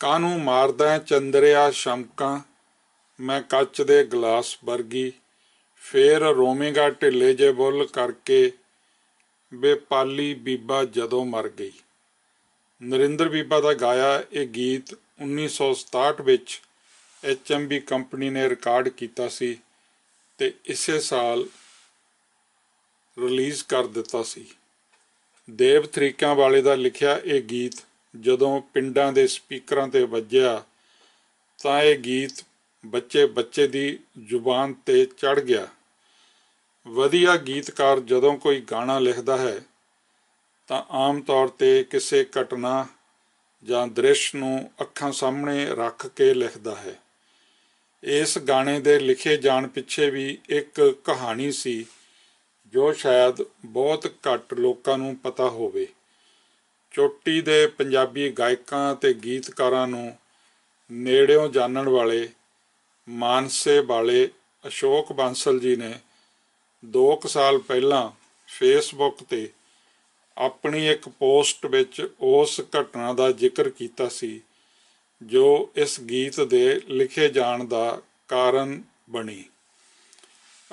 ਕਾਨੂੰ ਮਾਰਦਾ ਚੰਦਰਿਆ ਸ਼ਮਕਾਂ ਮੈਂ ਕੱਚ ਦੇ ਗਲਾਸ ਵਰਗੀ ਫੇਰ ਰੋਵੇਂਗਾ ਢਿੱਲੇ ਜੇ ਬੁੱਲ ਕਰਕੇ ਬੇਪਾਲੀ ਬੀਬਾ ਜਦੋਂ ਮਰ ਗਈ ਨਰਿੰਦਰ ਬੀਬਾ ਦਾ ਗਾਇਆ ਇਹ ਗੀਤ 1967 ਵਿੱਚ ਐਚਐਮਬੀ ਕੰਪਨੀ ਨੇ ਰਿਕਾਰਡ ਕੀਤਾ ਸੀ ਤੇ ਇਸੇ ਸਾਲ ਰਿਲੀਜ਼ ਕਰ ਦਿੱਤਾ ਸੀ ਦੇਵ ਤਰੀਕਾਂ ਵਾਲੇ ਦਾ ਲਿਖਿਆ ਇਹ ਗੀਤ ਜਦੋਂ ਪਿੰਡਾਂ ਦੇ ਸਪੀਕਰਾਂ ਤੇ ਵੱਜਿਆ ਤਾਂ ਇਹ ਗੀਤ ਬੱਚੇ ਬੱਚੇ ਦੀ ਜ਼ੁਬਾਨ ਤੇ ਚੜ ਗਿਆ ਵਧੀਆ ਗੀਤਕਾਰ ਜਦੋਂ ਕੋਈ ਗਾਣਾ ਲਿਖਦਾ ਹੈ ਤਾਂ ਆਮ ਤੌਰ ਤੇ ਕਿਸੇ ਘਟਨਾ ਜਾਂ ਦ੍ਰਿਸ਼ ਨੂੰ ਅੱਖਾਂ ਸਾਹਮਣੇ ਰੱਖ ਕੇ ਲਿਖਦਾ ਹੈ ਇਸ ਗਾਣੇ ਦੇ ਲਿਖੇ ਜਾਣ ਪਿੱਛੇ ਵੀ ਇੱਕ ਕਹਾਣੀ ਸੀ ਜੋ ਸ਼ਾਇਦ ਬਹੁਤ ਘੱਟ ਲੋਕਾਂ ਨੂੰ ਪਤਾ ਹੋਵੇ ਚੋਟੀ ਦੇ ਪੰਜਾਬੀ ਗਾਇਕਾਂ ਤੇ ਗੀਤਕਾਰਾਂ ਨੂੰ ਨੇੜਿਓਂ ਜਾਣਨ ਵਾਲੇ ਮਾਨਸੇ ਵਾਲੇ ਅਸ਼ੋਕ ਬਾਂਸਲ ਜੀ ਨੇ 2 ਸਾਲ ਪਹਿਲਾਂ ਫੇਸਬੁੱਕ ਤੇ ਆਪਣੀ ਇੱਕ ਪੋਸਟ ਵਿੱਚ ਉਸ ਘਟਨਾ ਦਾ ਜ਼ਿਕਰ ਕੀਤਾ ਸੀ ਜੋ ਇਸ ਗੀਤ ਦੇ ਲਿਖੇ ਜਾਣ ਦਾ ਕਾਰਨ ਬਣੀ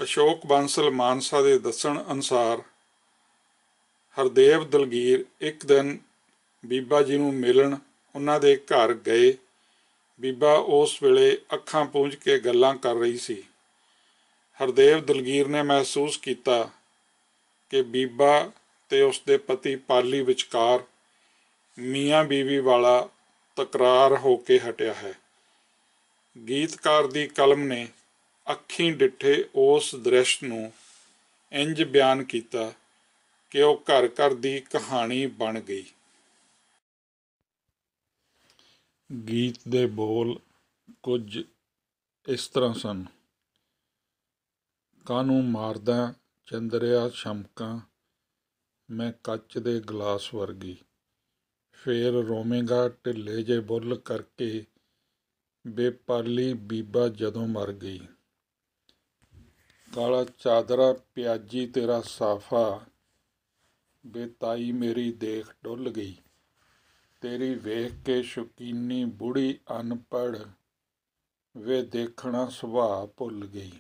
ਅਸ਼ੋਕ ਬਾਂਸਲ ਮਾਨਸਾ ਦੇ ਦੱਸਣ ਅਨਸਾਰ ਹਰਦੇਵ ਦਲਗੀਰ ਇੱਕ ਦਿਨ ਬੀਬਾ ਜੀ ਨੂੰ ਮਿਲਣ ਉਹਨਾਂ ਦੇ ਘਰ ਗਏ ਬੀਬਾ ਉਸ ਵੇਲੇ ਅੱਖਾਂ ਪੂੰਝ ਕੇ ਗੱਲਾਂ ਕਰ ਰਹੀ ਸੀ ਹਰਦੇਵ ਦਲਗੀਰ ਨੇ ਮਹਿਸੂਸ ਕੀਤਾ ਕਿ ਬੀਬਾ ਤੇ ਉਸ ਦੇ ਪਤੀ ਪਾਲੀ ਵਿਚਕਾਰ ਮੀਆਂ ਬੀਵੀ ਵਾਲਾ ਤਕਰਾਰ ਹੋ ਕੇ ਹਟਿਆ ਹੈ ਗੀਤਕਾਰ ਦੀ ਕਲਮ ਨੇ ਅੱਖੀਂ ਡਿੱਠੇ ਉਸ ਦ੍ਰਿਸ਼ ਨੂੰ ਇੰਜ ਬਿਆਨ ਕੀਤਾ ਕਿ ਉਹ ਘਰ ਘਰ ਦੀ ਕਹਾਣੀ ਬਣ ਗਈ ਗੀਤ ਦੇ ਬੋਲ ਕੁਝ ਇਸ ਤਰ੍ਹਾਂ ਸਨ ਕਾਨੂੰ ਮਾਰਦਾ ਚੰਦਰਿਆ ਸ਼ਮਕਾਂ ਮੈਂ ਕੱਚ ਦੇ ਗਲਾਸ ਵਰਗੀ ਫੇਰ ਰੋਵੇਂਗਾ ਢਿੱਲੇ ਜੇ ਬੁੱਲ ਕਰਕੇ ਬੇਪਾਲੀ ਬੀਬਾ ਜਦੋਂ ਮਰ ਗਈ ਕਾਲਾ ਚਾਦਰਾ ਪਿਆਜੀ ਤੇਰਾ ਸਾਫਾ ਬੇਤਾਈ ਮੇਰੀ ਦੇਖ ਡੁੱਲ ਗਈ ਤੇਰੀ ਵੇਖ ਕੇ ਸ਼ੁਕੀਨੀ ਬੁੜੀ ਅਨਪੜ ਵੇ ਦੇਖਣਾ ਸੁਭਾਅ ਭੁੱਲ ਗਈ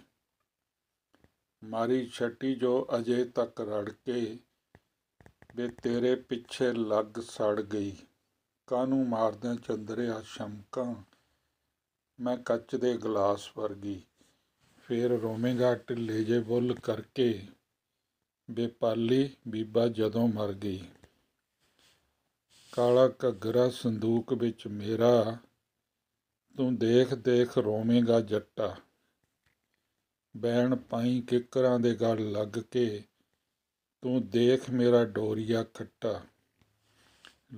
ਮਾਰੀ ਛੱਟੀ ਜੋ ਅਜੇ ਤੱਕ ਰੜ ਕੇ ਵੇ ਤੇਰੇ ਪਿੱਛੇ ਲੱਗ ਸੜ ਗਈ ਕਾਨੂੰ ਮਾਰਦਾ ਚੰਦਰਿਆ ਸ਼ਮਕਾਂ ਮੈਂ ਕੱਚ ਦੇ ਗਲਾਸ ਵਰਗੀ ਫੇਰ ਰੋਮੇਗਾ ਢਿੱਲੇ ਜੇ ਬੁੱਲ ਕਰਕੇ ਬੇਪਾਲੀ ਬੀਬਾ ਜਦੋਂ ਮਰ ਗਈ ਕਾਲਾ ਘੱਗਰਾ ਸੰਦੂਕ ਵਿੱਚ ਮੇਰਾ ਤੂੰ ਦੇਖ ਦੇਖ ਰੋਵੇਂਗਾ ਜੱਟਾ ਬੈਣ ਪਾਈ ਕਿਕਰਾਂ ਦੇ ਗੜ ਲੱਗ ਕੇ ਤੂੰ ਦੇਖ ਮੇਰਾ ਡੋਰੀਆ ਖੱਟਾ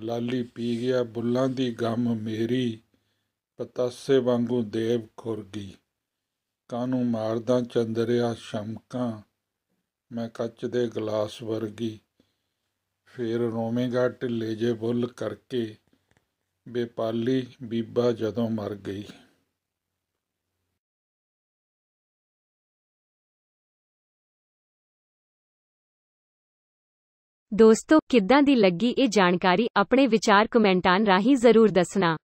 ਲਾਲੀ ਪੀ ਗਿਆ ਬੁੱਲਾਂ ਦੀ ਗਮ ਮੇਰੀ ਪਤਾਸੇ ਵਾਂਗੂ ਦੇਵ ਖੁਰਗੀ ਕਾਨੂੰ ਮਾਰਦਾ ਚੰਦਰਿਆ ਸ਼ਮਕਾਂ ਮੈਂ ਕੱਚ ਦੇ ਗਲਾਸ ਵਰਗੀ ਫਿਰ ਰੋਵੇਂਗਾ ਢਿੱਲੇ ਜੇ ਬੁੱਲ ਕਰਕੇ ਬੇਪਾਲੀ ਬੀਬਾ ਜਦੋਂ ਮਰ ਗਈ ਦੋਸਤੋ ਕਿੱਦਾਂ ਦੀ ਲੱਗੀ ਇਹ ਜਾਣਕਾਰੀ ਆਪਣੇ ਵਿਚਾਰ ਕਮੈਂਟਾਂ ਰਾਹੀਂ ਜ਼ਰੂਰ ਦੱਸਣਾ